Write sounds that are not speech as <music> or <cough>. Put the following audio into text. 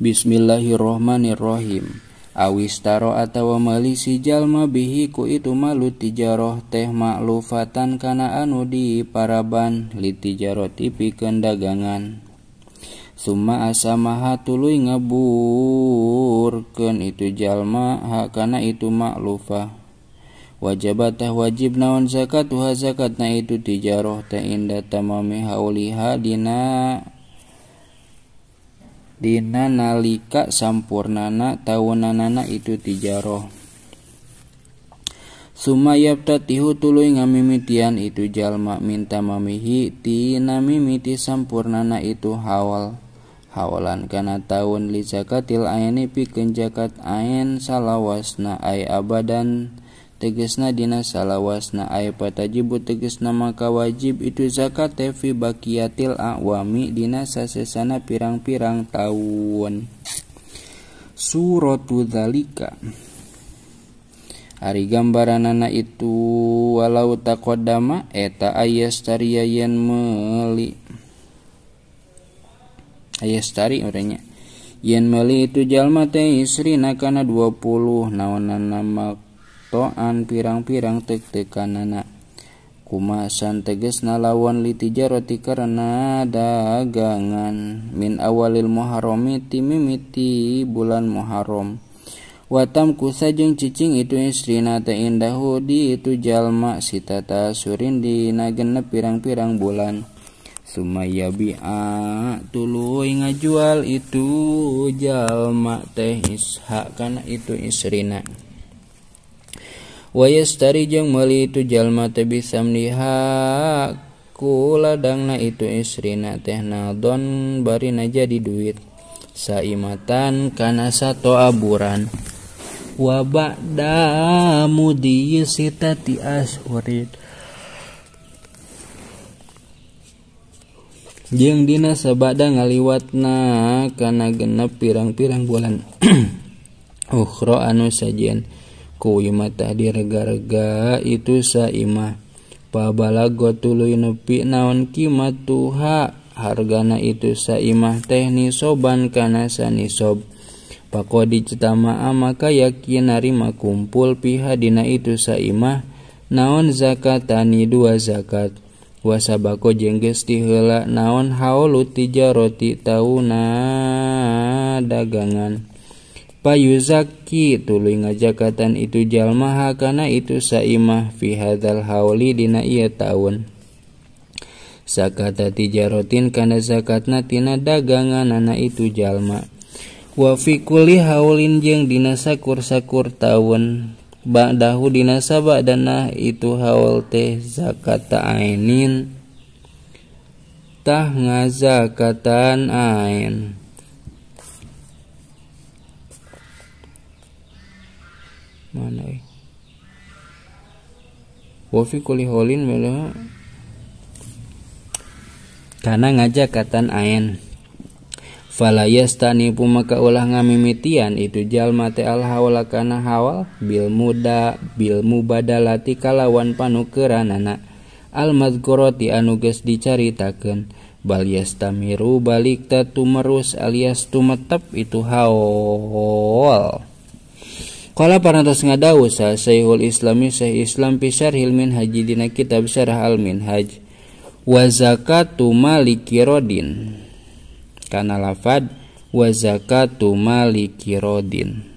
Bismillahirrohmanirrohim Awistaro atawa malisi jalma bihi ku itu malu tijaroh teh maklufatan kana anu di paraban tijaroh tipi kendagangan. Suma asamaha tuluy ngaburkeun itu jalma hakana itu maklufah Wajabatah wajib naon zakat tuha na itu tijaroh teh indah tamami hauliha dina Dina nalika sampurnana nanana itu tijaroh. tulu tuluy ngamimitian itu jalma minta mamihi tina mimiti sampurnana itu hawal. Hawalan karena tahun li zakatil aini pikenjakat ain salawasna ay abadan tegesna dina salawasna ay patajibu tegesna maka wajib itu zakat tefi bakiyatil awami dina sasesana pirang-pirang tahun suratu dzalika Ari gambaranana itu walau takodama eta ayastari yen meli tari orangnya yen meli itu jalma teh isri nakana 20 naonan nama an pirang-pirang tek te kanana kuma san teges nalawan littijarroi karenadagan min awalil Muharramitiimi mititi bulan moharram Watam kusajungng cicing itu istri nain dahhudi itu jallma sitata surin digene pirang-pirang bulan Sumaya bi tulu nga jual itujalmak tehhis ha kan itu isrina. wataring meli itujallma bisa melihatkula ladangna itu istri na tehnal don barin aja di duit Saimaatankana satu aburan wadadi tias Jngdina seabada ngaliwatnakana genep pirang-pirarang bulan uhro <clears throat> anu sajain. mata hargaga itu Samah paago tulupi naon kimatha hargaa itu Samah tehnis soban kan san niob pakodiciamaama kayakakin narima kumpul pihadina itu Samah naon zakat ni dua zakat Wasabako jeng gesti hela naon halu tija roti tau na daganganku siapa Pak yuzaki tuli ngajakatan itu jalma hakana itu saimah fihaal hauli dina ia taun Sakata tijaroin kana zakatna tina dagangan anak itu jalma wafikulli halinnjeng dinasa kursakurtaun bak dahu dinasa bak danah itu hawal teh zakat ainintah nga zakatatan ain. mana eh wafi kuliholin melo karena ngajak katan ain tani pumaka ulah ngamimitian itu jal te al hawala kana hawal bil muda bil mubadalati kalawan panukeranana al madzkurati anuges geus dicaritakeun bal yastamiru balik merus alias tumetep itu hawal Kala parantos nga daw sa Syekhul Islami Syekh Islam Pisar Hilmin Haji dina kitab Syarah Almin Haj wa zakatu maliki rodin kana lafad wa zakatu maliki rodin